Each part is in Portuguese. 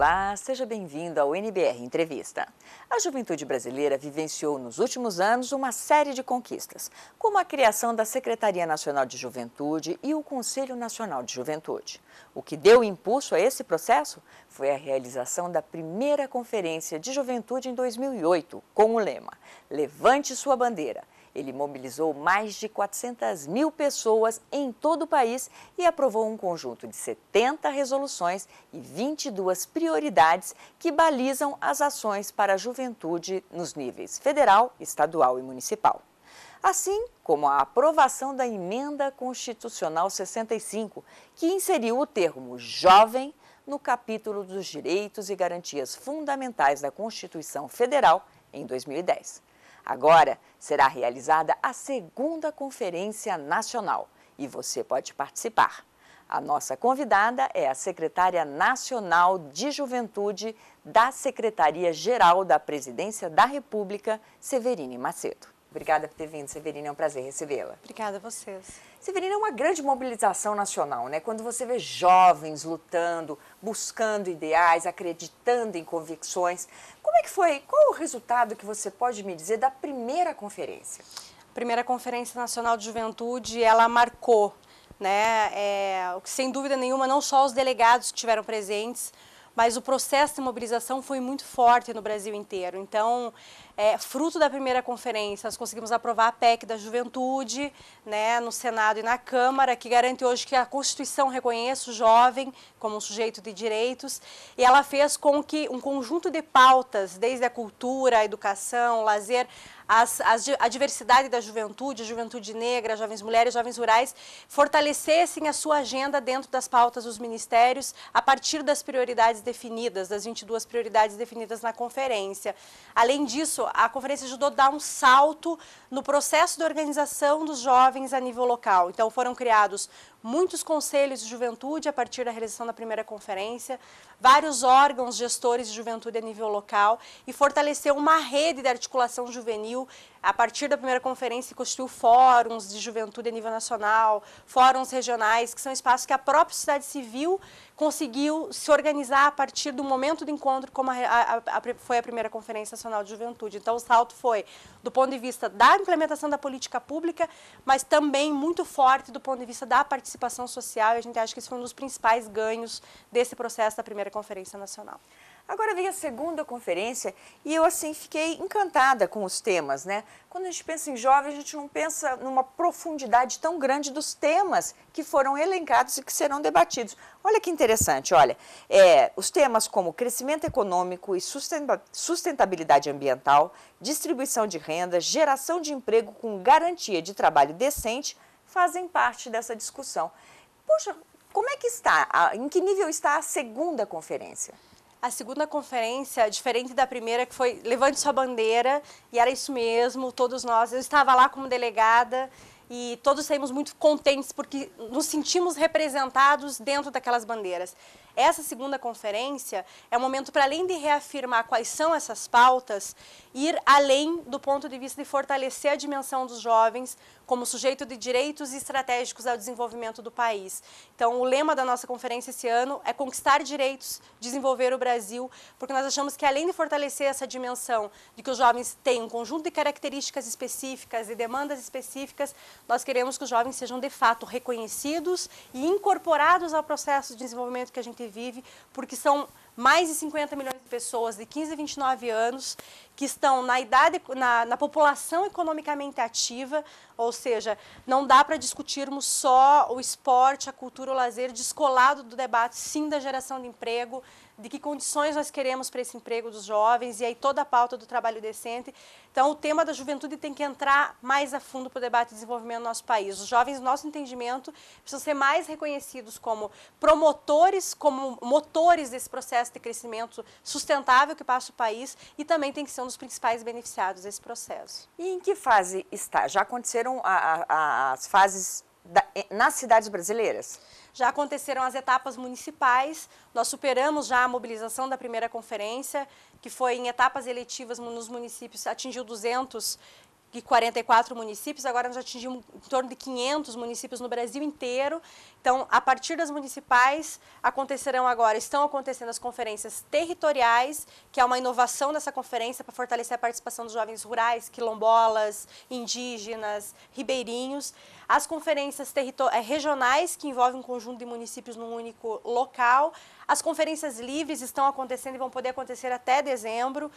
Olá, seja bem-vindo ao NBR Entrevista. A juventude brasileira vivenciou nos últimos anos uma série de conquistas, como a criação da Secretaria Nacional de Juventude e o Conselho Nacional de Juventude. O que deu impulso a esse processo foi a realização da primeira Conferência de Juventude em 2008, com o lema Levante sua bandeira ele mobilizou mais de 400 mil pessoas em todo o país e aprovou um conjunto de 70 resoluções e 22 prioridades que balizam as ações para a juventude nos níveis federal, estadual e municipal. Assim como a aprovação da Emenda Constitucional 65, que inseriu o termo jovem no capítulo dos direitos e garantias fundamentais da Constituição Federal em 2010. Agora será realizada a segunda Conferência Nacional e você pode participar. A nossa convidada é a secretária nacional de juventude da Secretaria-Geral da Presidência da República, Severine Macedo. Obrigada por ter vindo, Severina, é um prazer recebê-la. Obrigada a vocês. Severina, é uma grande mobilização nacional, né? Quando você vê jovens lutando, buscando ideais, acreditando em convicções. Como é que foi? Qual o resultado que você pode me dizer da primeira conferência? A primeira Conferência Nacional de Juventude, ela marcou, né? É, sem dúvida nenhuma, não só os delegados que estiveram presentes, mas o processo de mobilização foi muito forte no Brasil inteiro. Então, é, fruto da primeira conferência, nós conseguimos aprovar a PEC da juventude né, no Senado e na Câmara, que garante hoje que a Constituição reconheça o jovem como um sujeito de direitos. E ela fez com que um conjunto de pautas, desde a cultura, a educação, o lazer, as, as, a diversidade da juventude, a juventude negra, jovens mulheres, jovens rurais, fortalecessem a sua agenda dentro das pautas dos ministérios a partir das prioridades definidas, das 22 prioridades definidas na conferência. Além disso, a Conferência ajudou a dar um salto no processo de organização dos jovens a nível local. Então, foram criados muitos conselhos de juventude a partir da realização da primeira conferência, vários órgãos gestores de juventude a nível local e fortaleceu uma rede de articulação juvenil a partir da primeira conferência, constituiu fóruns de juventude a nível nacional, fóruns regionais, que são espaços que a própria sociedade civil conseguiu se organizar a partir do momento do encontro, como a, a, a, foi a primeira Conferência Nacional de Juventude. Então, o salto foi do ponto de vista da implementação da política pública, mas também muito forte do ponto de vista da participação social, e a gente acha que esse foi um dos principais ganhos desse processo da primeira Conferência Nacional. Agora veio a segunda conferência e eu assim fiquei encantada com os temas, né? Quando a gente pensa em jovens, a gente não pensa numa profundidade tão grande dos temas que foram elencados e que serão debatidos. Olha que interessante, olha, é, os temas como crescimento econômico e sustentabilidade ambiental, distribuição de renda, geração de emprego com garantia de trabalho decente fazem parte dessa discussão. Poxa, como é que está? Em que nível está a segunda conferência? a segunda conferência, diferente da primeira, que foi Levante Sua Bandeira, e era isso mesmo, todos nós. Eu estava lá como delegada e todos saímos muito contentes porque nos sentimos representados dentro daquelas bandeiras. Essa segunda conferência é um momento para, além de reafirmar quais são essas pautas, ir além do ponto de vista de fortalecer a dimensão dos jovens como sujeito de direitos estratégicos ao desenvolvimento do país. Então, o lema da nossa conferência esse ano é conquistar direitos, desenvolver o Brasil, porque nós achamos que além de fortalecer essa dimensão de que os jovens têm um conjunto de características específicas e demandas específicas, nós queremos que os jovens sejam de fato reconhecidos e incorporados ao processo de desenvolvimento que a gente vive, porque são mais de 50 milhões de pessoas de 15 a 29 anos que estão na idade, na, na população economicamente ativa, ou seja, não dá para discutirmos só o esporte, a cultura, o lazer descolado do debate, sim, da geração de emprego, de que condições nós queremos para esse emprego dos jovens e aí toda a pauta do trabalho decente. Então, o tema da juventude tem que entrar mais a fundo para o debate de desenvolvimento do nosso país. Os jovens, nosso entendimento, precisam ser mais reconhecidos como promotores, como motores desse processo de crescimento sustentável que passa o país e também tem que ser são os principais beneficiados desse processo. E em que fase está? Já aconteceram a, a, as fases da, eh, nas cidades brasileiras? Já aconteceram as etapas municipais, nós superamos já a mobilização da primeira conferência, que foi em etapas eletivas nos municípios, atingiu 200 de 44 municípios, agora nós atingimos em torno de 500 municípios no Brasil inteiro. Então, a partir das municipais, acontecerão agora, estão acontecendo as conferências territoriais, que é uma inovação dessa conferência para fortalecer a participação dos jovens rurais, quilombolas, indígenas, ribeirinhos. As conferências eh, regionais, que envolvem um conjunto de municípios num único local. As conferências livres estão acontecendo e vão poder acontecer até dezembro.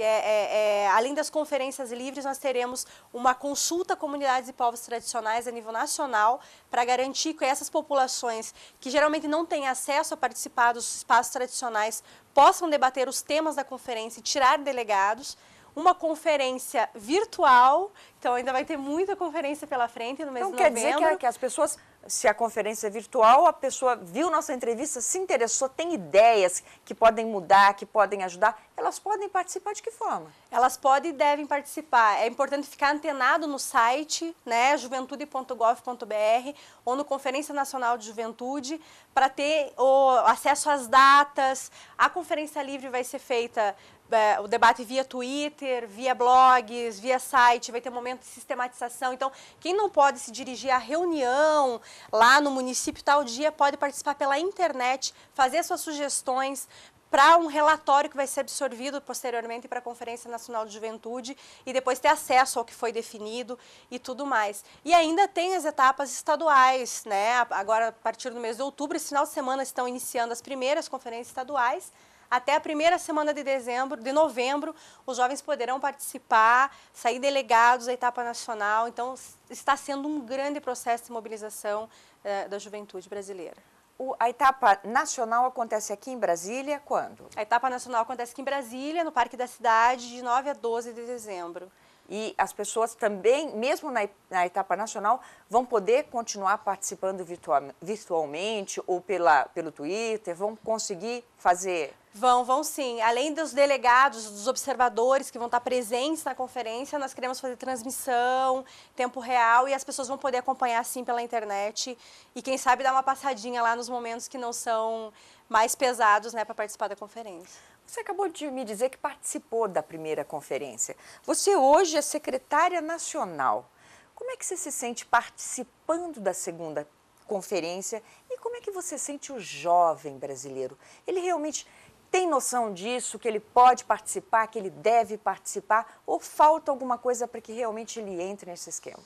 É, é, é, além das conferências livres, nós teremos uma consulta a comunidades e povos tradicionais a nível nacional para garantir que essas populações que geralmente não têm acesso a participar dos espaços tradicionais possam debater os temas da conferência e tirar delegados uma conferência virtual. Então, ainda vai ter muita conferência pela frente no mês então, de novembro. Então, quer dizer que, é que, as pessoas se a conferência é virtual, a pessoa viu nossa entrevista, se interessou, tem ideias que podem mudar, que podem ajudar, elas podem participar de que forma? Elas podem e devem participar. É importante ficar antenado no site, né, juventude.gov.br ou no Conferência Nacional de Juventude para ter o acesso às datas. A conferência livre vai ser feita é, o debate via Twitter, via blogs, via site, vai ter momento de sistematização. Então, quem não pode se dirigir à reunião lá no município tal dia, pode participar pela internet, fazer suas sugestões, para um relatório que vai ser absorvido posteriormente para a Conferência Nacional de Juventude e depois ter acesso ao que foi definido e tudo mais. E ainda tem as etapas estaduais, né? Agora, a partir do mês de outubro, esse final de semana estão iniciando as primeiras conferências estaduais até a primeira semana de dezembro, de novembro, os jovens poderão participar, sair delegados à etapa nacional. Então, está sendo um grande processo de mobilização eh, da juventude brasileira. O, a etapa nacional acontece aqui em Brasília quando? A etapa nacional acontece aqui em Brasília, no Parque da Cidade, de 9 a 12 de dezembro. E as pessoas também, mesmo na, na etapa nacional, vão poder continuar participando virtual, virtualmente ou pela, pelo Twitter, vão conseguir fazer Vão, vão sim. Além dos delegados, dos observadores que vão estar presentes na conferência, nós queremos fazer transmissão, tempo real, e as pessoas vão poder acompanhar sim pela internet. E quem sabe dar uma passadinha lá nos momentos que não são mais pesados né, para participar da conferência. Você acabou de me dizer que participou da primeira conferência. Você hoje é secretária nacional. Como é que você se sente participando da segunda conferência e como é que você sente o jovem brasileiro? Ele realmente tem noção disso, que ele pode participar, que ele deve participar, ou falta alguma coisa para que realmente ele entre nesse esquema?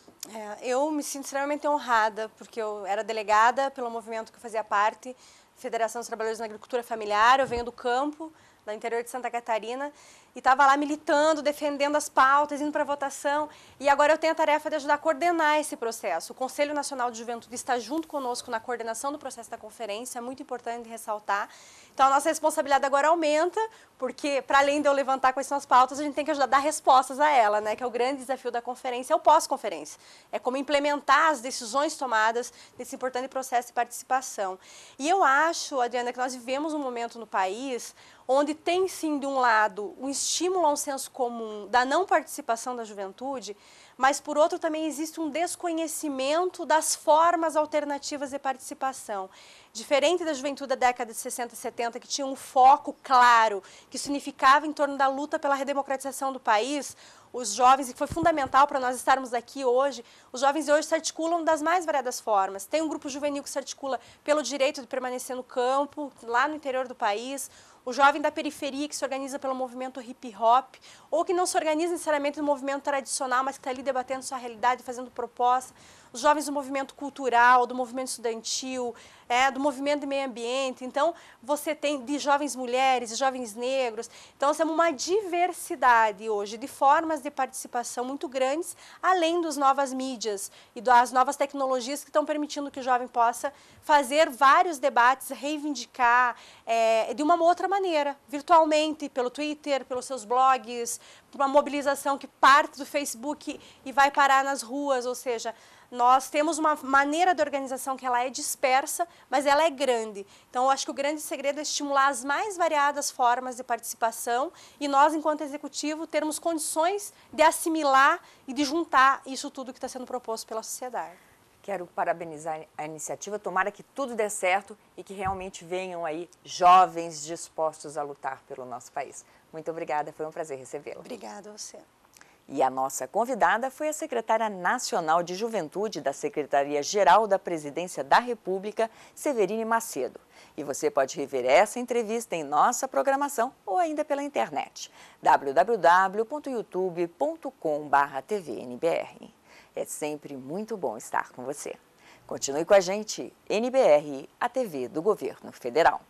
É, eu me sinto extremamente honrada, porque eu era delegada pelo movimento que eu fazia parte, Federação dos Trabalhadores na Agricultura Familiar, eu venho do campo, no interior de Santa Catarina, e estava lá militando, defendendo as pautas, indo para votação. E agora eu tenho a tarefa de ajudar a coordenar esse processo. O Conselho Nacional de Juventude está junto conosco na coordenação do processo da conferência, é muito importante ressaltar. Então a nossa responsabilidade agora aumenta, porque para além de eu levantar quais são as pautas, a gente tem que ajudar a dar respostas a ela, né? Que é o grande desafio da conferência, é o pós-conferência. É como implementar as decisões tomadas nesse importante processo de participação. E eu acho, Adriana, que nós vivemos um momento no país onde tem sim, de um lado, um estímulo a um senso comum da não participação da juventude, mas por outro também existe um desconhecimento das formas alternativas de participação. Diferente da juventude da década de 60 e 70, que tinha um foco claro, que significava em torno da luta pela redemocratização do país, os jovens, e foi fundamental para nós estarmos aqui hoje, os jovens hoje se articulam das mais variadas formas. Tem um grupo juvenil que se articula pelo direito de permanecer no campo, lá no interior do país, o jovem da periferia que se organiza pelo movimento hip hop, ou que não se organiza necessariamente no movimento tradicional, mas que está ali debatendo sua realidade, fazendo proposta, os jovens do movimento cultural, do movimento estudantil, é, do movimento de meio ambiente. Então, você tem de jovens mulheres, de jovens negros. Então, nós temos uma diversidade hoje de formas de participação muito grandes, além das novas mídias e das novas tecnologias que estão permitindo que o jovem possa fazer vários debates, reivindicar é, de uma outra maneira, virtualmente, pelo Twitter, pelos seus blogs, uma mobilização que parte do Facebook e vai parar nas ruas, ou seja, nós temos uma maneira de organização que ela é dispersa, mas ela é grande. Então, eu acho que o grande segredo é estimular as mais variadas formas de participação e nós, enquanto executivo, termos condições de assimilar e de juntar isso tudo que está sendo proposto pela sociedade. Quero parabenizar a iniciativa, tomara que tudo dê certo e que realmente venham aí jovens dispostos a lutar pelo nosso país. Muito obrigada, foi um prazer recebê-la. Obrigada a você. E a nossa convidada foi a secretária nacional de Juventude da Secretaria-Geral da Presidência da República, Severine Macedo. E você pode rever essa entrevista em nossa programação ou ainda pela internet www.youtube.com/tvnbr. É sempre muito bom estar com você. Continue com a gente, NBR, a TV do Governo Federal.